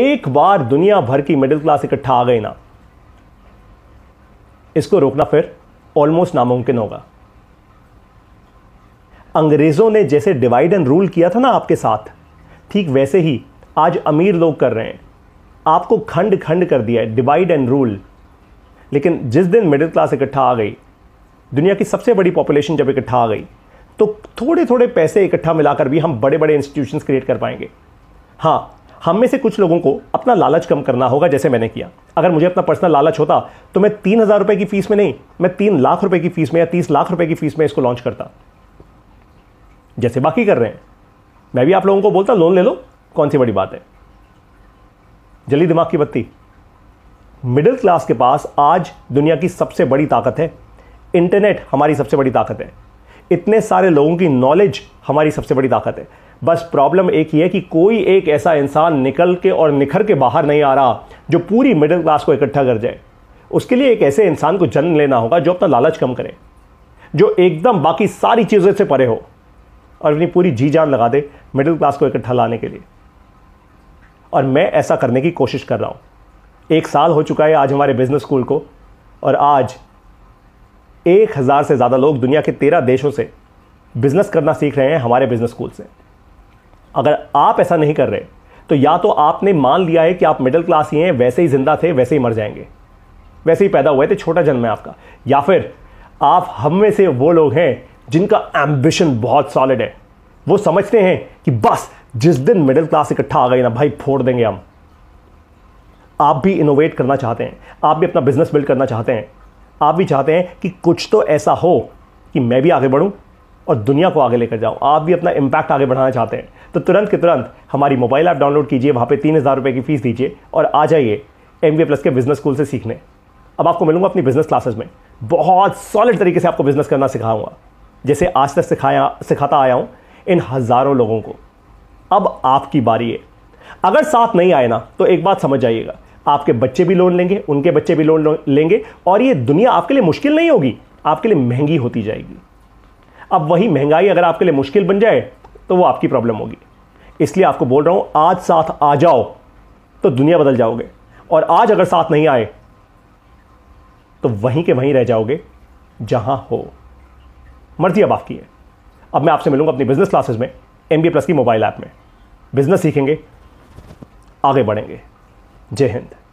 एक बार दुनिया भर की मिडिल क्लास इकट्ठा आ गई ना इसको रोकना फिर ऑलमोस्ट नामुमकिन होगा अंग्रेजों ने जैसे डिवाइड एंड रूल किया था ना आपके साथ ठीक वैसे ही आज अमीर लोग कर रहे हैं आपको खंड खंड कर दिया है डिवाइड एंड रूल लेकिन जिस दिन मिडिल क्लास इकट्ठा आ गई दुनिया की सबसे बड़ी पॉपुलेशन जब इकट्ठा आ गई तो थोड़े थोड़े पैसे इकट्ठा मिलाकर भी हम बड़े बड़े इंस्टीट्यूशन क्रिएट कर पाएंगे हाँ हम में से कुछ लोगों को अपना लालच कम करना होगा जैसे मैंने किया अगर मुझे अपना पर्सनल लालच होता तो मैं तीन हज़ार रुपए की फ़ीस में नहीं मैं तीन लाख रुपए की फ़ीस में या तीस लाख रुपए की फ़ीस में इसको लॉन्च करता जैसे बाकी कर रहे हैं मैं भी आप लोगों को बोलता लोन ले लो कौन सी बड़ी बात है जली दिमाग की बत्ती मिडिल क्लास के पास आज दुनिया की सबसे बड़ी ताकत है इंटरनेट हमारी सबसे बड़ी ताकत है इतने सारे लोगों की नॉलेज हमारी सबसे बड़ी ताकत है बस प्रॉब्लम एक ही है कि कोई एक ऐसा इंसान निकल के और निखर के बाहर नहीं आ रहा जो पूरी मिडिल क्लास को इकट्ठा कर जाए उसके लिए एक ऐसे इंसान को जन्म लेना होगा जो अपना लालच कम करे जो एकदम बाकी सारी चीज़ों से परे हो और अपनी पूरी जी जान लगा दे मिडिल क्लास को इकट्ठा लाने के लिए और मैं ऐसा करने की कोशिश कर रहा हूँ एक साल हो चुका है आज हमारे बिजनेस स्कूल को और आज एक हज़ार से ज़्यादा लोग दुनिया के तेरह देशों से बिजनेस करना सीख रहे हैं हमारे बिजनेस स्कूल से अगर आप ऐसा नहीं कर रहे तो या तो आपने मान लिया है कि आप मिडिल क्लास ही हैं वैसे ही जिंदा थे वैसे ही मर जाएंगे वैसे ही पैदा हुए थे छोटा जन्म है आपका या फिर आप हम में से वो लोग हैं जिनका एम्बिशन बहुत सॉलिड है वो समझते हैं कि बस जिस दिन मिडिल क्लास इकट्ठा आ गई ना भाई फोड़ देंगे हम आप भी इनोवेट करना चाहते हैं आप भी अपना बिजनेस बिल्ड करना चाहते हैं आप भी चाहते हैं कि कुछ तो ऐसा हो कि मैं भी आगे बढ़ूं और दुनिया को आगे लेकर जाओ आप भी अपना इम्पैक्ट आगे बढ़ाना चाहते हैं तो तुरंत के तुरंत हमारी मोबाइल ऐप डाउनलोड कीजिए वहाँ पे तीन हज़ार रुपये की फ़ीस दीजिए और आ जाइए एम बी प्लस के बिज़नेस स्कूल से सीखने अब आपको मिलूंगा अपनी बिज़नेस क्लासेस में बहुत सॉलिड तरीके से आपको बिज़नेस करना सिखाऊंगा जैसे आज तक सिखाया सिखाता आया हूँ इन हज़ारों लोगों को अब आपकी बारी है अगर साथ नहीं आए ना तो एक बात समझ जाइएगा आपके बच्चे भी लोन लेंगे उनके बच्चे भी लोन लेंगे और ये दुनिया आपके लिए मुश्किल नहीं होगी आपके लिए महंगी होती जाएगी अब वही महंगाई अगर आपके लिए मुश्किल बन जाए तो वो आपकी प्रॉब्लम होगी इसलिए आपको बोल रहा हूं आज साथ आ जाओ तो दुनिया बदल जाओगे और आज अगर साथ नहीं आए तो वहीं के वहीं रह जाओगे जहां हो मर्जी अब आपकी है अब मैं आपसे मिलूंगा अपनी बिजनेस क्लासेस में एम प्लस की मोबाइल ऐप में बिजनेस सीखेंगे आगे बढ़ेंगे जय हिंद